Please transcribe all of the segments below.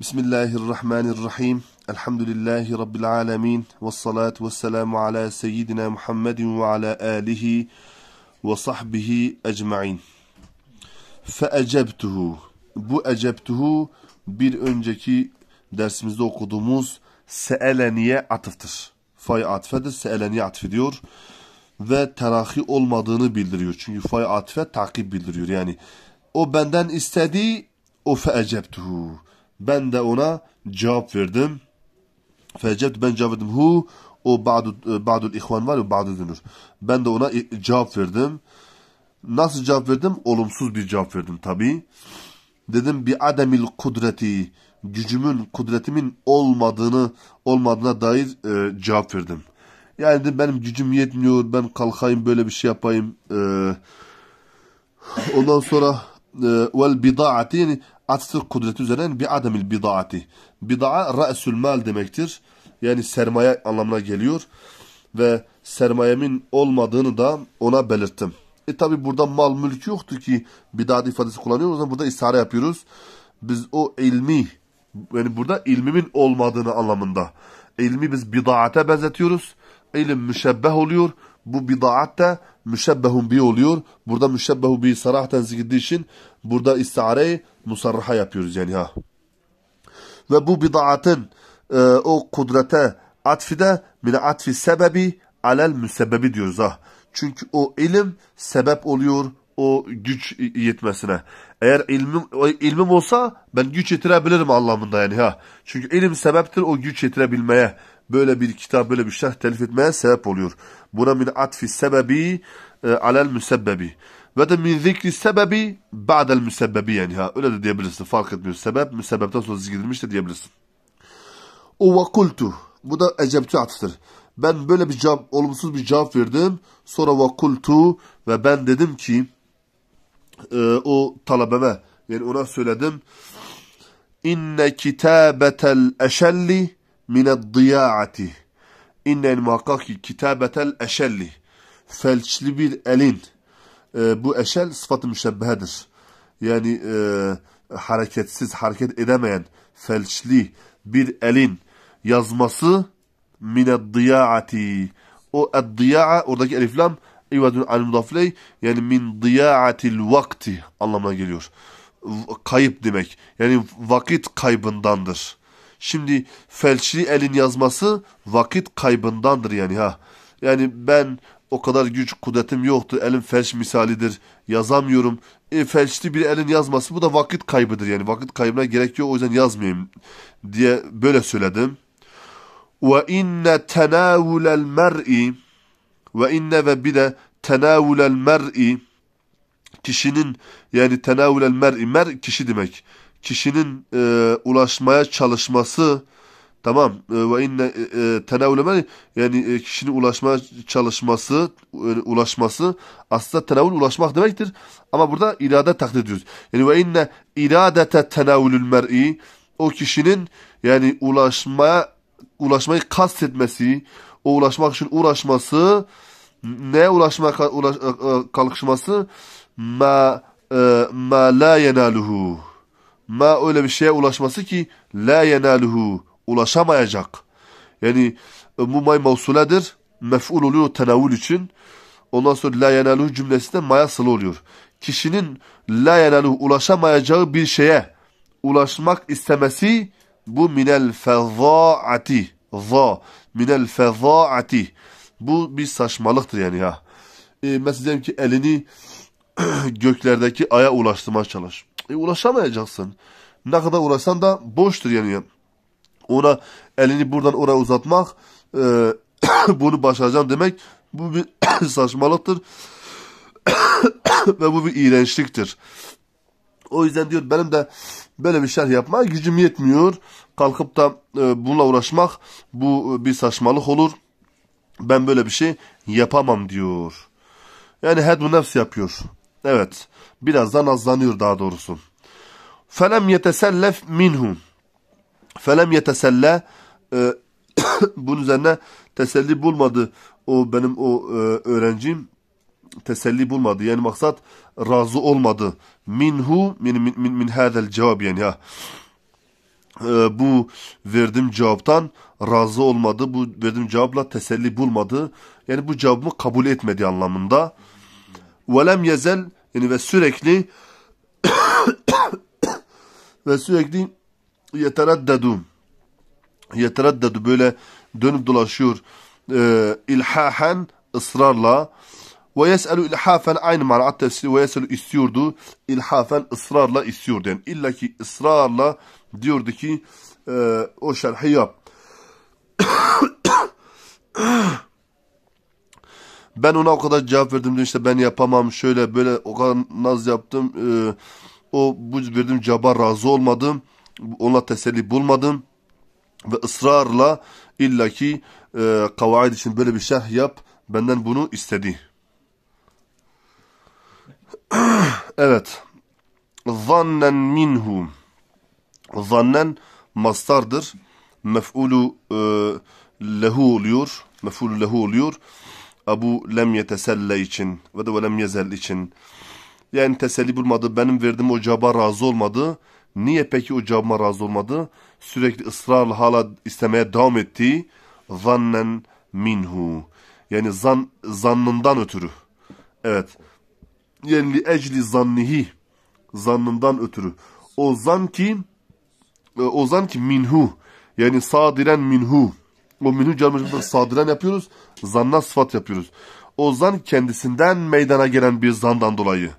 Bismillahirrahmanirrahim. Elhamdülillahi Rabbil alemin. Vessalatu vesselamu ala seyyidina Muhammedin ve ala alihi ve sahbihi ecma'in. Feecebtuhu. Bu ecebtuhu bir önceki dersimizde okuduğumuz seeleniye atıftır. Fay atfedir, seeleniye atfediyor ve terahi olmadığını bildiriyor. Çünkü fay atfe takip bildiriyor. Yani o benden istediği o feecebtuhu. Ben de ona cevap verdim. Feecebtu ben cevap verdim. Hu o ba'du, ba'dul ihvan var ya ba'du dünür. Ben de ona cevap verdim. Nasıl cevap verdim? Olumsuz bir cevap verdim tabii. Dedim bir ademil kudreti gücümün, kudretimin olmadığını olmadığına dair e, cevap verdim. Yani dedim benim gücüm yetmiyor, ben kalkayım böyle bir şey yapayım. E, ondan sonra e, vel bidaati yani atfı kudreti üzerine bir ademil bidaati. Bida'a ra'sül mal demektir. Yani sermaye anlamına geliyor. Ve sermayemin olmadığını da ona belirttim. E tabi burada mal mülk yoktu ki bidat ifadesi kullanıyoruz. O zaman burada isare yapıyoruz. Biz o ilmi yani burada ilmimin olmadığını anlamında. İlmi biz bidaate benzetiyoruz. İlim müşebbeh oluyor bu bidaatta müşebbehun bi oluyor. Burada müşebbehu bi sarahten zikredildiği için burada istiareyi musarraha yapıyoruz yani ha. Ve bu bidaatın e, o kudrete atfi de mine atfi sebebi alel müsebbebi diyoruz ha. Çünkü o ilim sebep oluyor o güç yetmesine. Eğer ilmim, ilmim olsa ben güç yetirebilirim anlamında yani ha. Çünkü ilim sebeptir o güç yetirebilmeye böyle bir kitap, böyle bir şerh telif etmeye sebep oluyor. Buna min atfi sebebi e, alel müsebbebi. Ve de min zikri sebebi ba'del müsebbebi yani ha. Öyle de diyebilirsin. Fark etmiyor. Sebep müsebbepten sonra zikredilmiş de diyebilirsin. O ve kultu. Bu da ecebtü atıftır. Ben böyle bir cevap, olumsuz bir cevap verdim. Sonra ve kultu ve ben dedim ki e, o talabeme yani ona söyledim. İnne kitabetel eşelli mine'd-diya'ati. İnnen muhakkak ki kitabetel eşelli. Felçli bir elin. E, bu eşel sıfatı müşebbehedir. Yani e, hareketsiz, hareket edemeyen, felçli bir elin yazması mine'd-diya'ati. O ed-diya'a oradaki eliflam ivadun al mudafley yani min diyaatil vakti anlamına geliyor. Kayıp demek. Yani vakit kaybındandır. Şimdi felçli elin yazması vakit kaybındandır yani ha. Yani ben o kadar güç kudretim yoktu elim felç misalidir yazamıyorum. E, felçli bir elin yazması bu da vakit kaybıdır yani vakit kaybına gerek yok o yüzden yazmayayım diye böyle söyledim. Ve inne tenavulel mer'i ve inne ve bir de tenavulel mer'i kişinin yani tenavulel mer'i mer kişi demek kişinin e, ulaşmaya çalışması tamam e, ve inne e, e, tenavülüme yani e, kişinin ulaşmaya çalışması e, ulaşması aslında tenavül ulaşmak demektir ama burada irade taklit ediyoruz. Yani ve inne iradete tenavülül mer'i o kişinin yani ulaşmaya ulaşmayı kastetmesi, o ulaşmak için uğraşması, ne ulaşmaya ulaş, kalkışması ma e, ma la yenaluhu ma öyle bir şeye ulaşması ki la yenaluhu ulaşamayacak. Yani e, bu may mevsuledir. Mef'ul oluyor tenavül için. Ondan sonra la yenaluhu cümlesi de ma'ya sılı oluyor. Kişinin la yenaluhu ulaşamayacağı bir şeye ulaşmak istemesi bu minel fezaati. Za. Minel fezaati. Bu bir saçmalıktır yani ya. E, mesela diyelim ki elini göklerdeki aya ulaştırmaya çalış. E, ulaşamayacaksın. Ne kadar uğraşsan da boştur yani. Ona elini buradan oraya uzatmak, e, bunu başaracağım demek bu bir saçmalıktır. Ve bu bir iğrençliktir. O yüzden diyor benim de böyle bir şerh yapmaya gücüm yetmiyor. Kalkıp da e, bununla uğraşmak bu e, bir saçmalık olur. Ben böyle bir şey yapamam diyor. Yani hedbu nefs yapıyor. Evet. Birazdan azlanıyor daha doğrusu. Felem yetesellef minhum. Felem yeteselle e, bunun üzerine teselli bulmadı o benim o e, öğrencim teselli bulmadı. Yani maksat razı olmadı. Minhu min min min, min hadel cevap yani ya. Ee, bu verdim cevaptan razı olmadı. Bu verdim cevapla teselli bulmadı. Yani bu cevabımı kabul etmedi anlamında velem yezel yani ve sürekli ve sürekli yeteraddadu yeteraddadu böyle dönüp dolaşıyor e, ilhahen ısrarla ve yeselu ilhafen aynı manat tefsiri ve yeselu istiyordu ilhafen ısrarla istiyordu yani illaki ısrarla diyordu ki e, o şerhi yap ben ona o kadar cevap verdim diyor işte ben yapamam şöyle böyle o kadar naz yaptım. E, o bu verdim caba razı olmadım. Ona teselli bulmadım. Ve ısrarla illaki e, kavaid için böyle bir şerh yap. Benden bunu istedi. evet. Zannen minhu. Zannen mastardır. Mef'ulu e, lehu oluyor. Mef'ulu lehu oluyor. Abu lem yeteselle için ve de ve lem yezel için. Yani teselli bulmadı. Benim verdiğim o cevaba razı olmadı. Niye peki o cevabıma razı olmadı? Sürekli ısrarla hala istemeye devam etti. Zannen minhu. Yani zan, zannından ötürü. Evet. Yani li ecli zannihi. Zannından ötürü. O zan ki e, o zan ki minhu. Yani sadiren minhu o münü camcımdan sadıren yapıyoruz. Zanna sıfat yapıyoruz. O zan kendisinden meydana gelen bir zandan dolayı.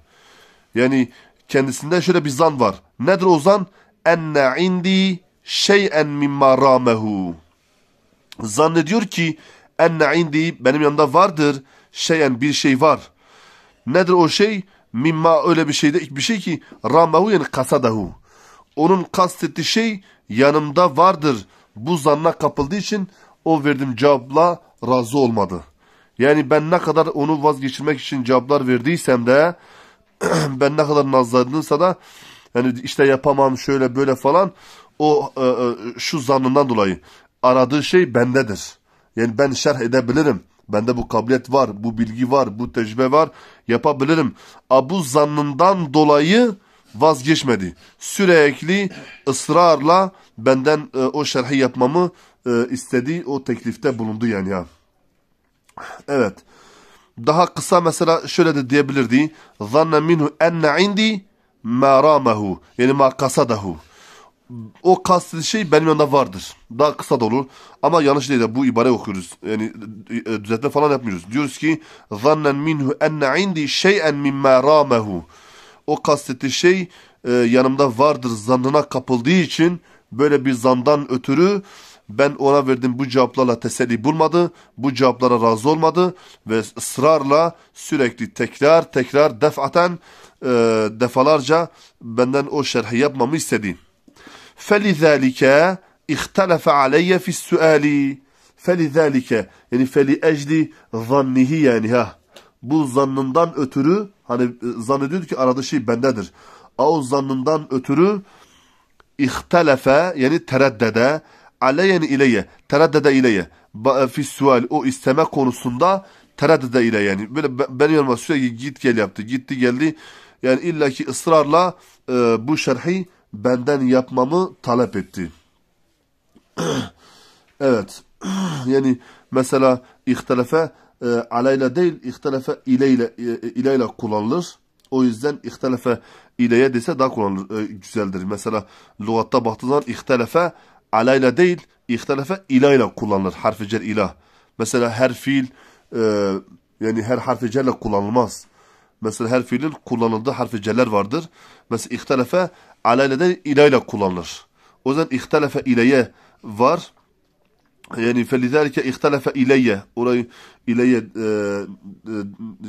Yani kendisinden şöyle bir zan var. Nedir o zan? Enne indi şeyen mimma ramehu. Zannediyor ki enne indi benim yanımda vardır. Şeyen bir şey var. Nedir o şey? Mimma öyle bir şeyde bir şey ki ramehu yani kasadahu. Onun kastettiği şey yanımda vardır. Bu zanna kapıldığı için o verdiğim cevapla razı olmadı. Yani ben ne kadar onu vazgeçirmek için cevaplar verdiysem de ben ne kadar nazlandıysa da yani işte yapamam şöyle böyle falan o e, e, şu zannından dolayı aradığı şey bendedir. Yani ben şerh edebilirim. Bende bu kabiliyet var, bu bilgi var, bu tecrübe var. Yapabilirim. Abu zannından dolayı vazgeçmedi. Sürekli ısrarla benden e, o şerhi yapmamı e, istediği o teklifte bulundu yani ya. Evet. Daha kısa mesela şöyle de diyebilirdi. Zanne minhu enne indi maramehu. Yani ma kasadahu. O kastı şey benim yanımda vardır. Daha kısa da olur. Ama yanlış değil de bu ibare okuyoruz. Yani e, düzeltme falan yapmıyoruz. Diyoruz ki zannen minhu enne indi şey'en mimma ramehu. O kastettiği şey e, yanımda vardır zannına kapıldığı için böyle bir zandan ötürü ben ona verdim bu cevaplarla teselli bulmadı, bu cevaplara razı olmadı ve ısrarla sürekli tekrar tekrar defaten e, defalarca benden o şerhi yapmamı istedi. فَلِذَٰلِكَ اِخْتَلَفَ عَلَيَّ فِي السُؤَالِ فَلِذَٰلِكَ yani فَلِأَجْلِ ظَنِّهِ yani ha. Bu zannından ötürü hani e, zannediyordu ki aradığı şey bendedir. O zannından ötürü ihtelefe yani tereddede aleyen ileye, teraddede ileye. E, fi sual o isteme konusunda teraddede ile yani. Böyle ben yanıma sürekli git gel yaptı. Gitti geldi. Yani illaki ısrarla e, bu şerhi benden yapmamı talep etti. evet. yani mesela ihtelefe e, alayla değil ihtelefe ileyle, e, e ileyle kullanılır. O yüzden ihtelefe ileye dese daha kullanılır, e, güzeldir. Mesela lügatta baktığı zaman ihtelefe alayla değil ihtilafe ilayla kullanılır harfi cer ilah. Mesela her fiil e, yani her harfi cerle kullanılmaz. Mesela her fiilin kullanıldığı harfi celler vardır. Mesela ihtilafe alayla değil ilayla kullanılır. O yüzden ihtilafe ileye var. Yani felizelike ihtilafe ileye. Orayı ileye e,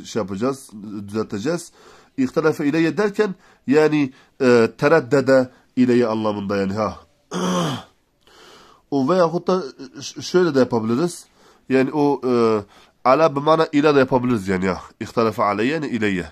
e, şey yapacağız, düzelteceğiz. İhtilafe ileye derken yani e, tereddede ileye anlamında yani ha. O veyahut da şöyle de yapabiliriz. Yani o e, ala bimana ile de yapabiliriz yani ya. İhtalafa aleyye yani ileyye.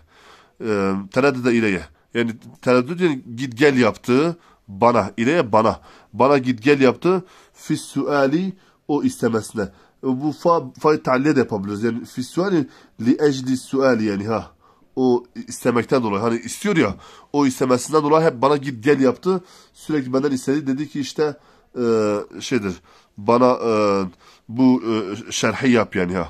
E, tereddüde ileyye. Yani tereddüde yani git gel yaptı bana. İleye bana. Bana git gel yaptı. Fis suali o istemesine. E, bu fa, fa taalliye de yapabiliriz. Yani fis suali li ecli suali yani ha. O istemekten dolayı. Hani istiyor ya. O istemesinden dolayı hep bana git gel yaptı. Sürekli benden istedi. Dedi ki işte e, şeydir. Bana e, bu e, şerhi yap yani ya.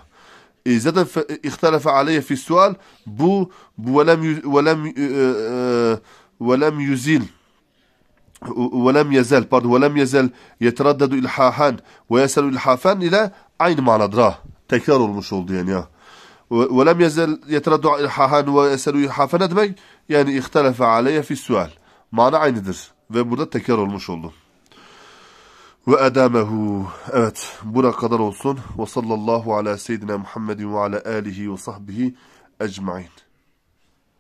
E zaten ihtilafa aleyhi fi sual bu bu velem velem e, e, e, velem yuzil ولم يزال pardon ولم يزال يتردد الحاحان ويسأل الحافان إلى aynı manadır Tekrar olmuş oldu yani ya. ولم يزال يتردد الحاحان ويسأل الحافان demek yani ihtilafa aleyhi fi sual. Mana aynıdır ve burada tekrar olmuş oldu ve edamehu. Evet, buna kadar olsun. Ve sallallahu ala seyyidina Muhammedin ve ala alihi ve sahbihi ecmain.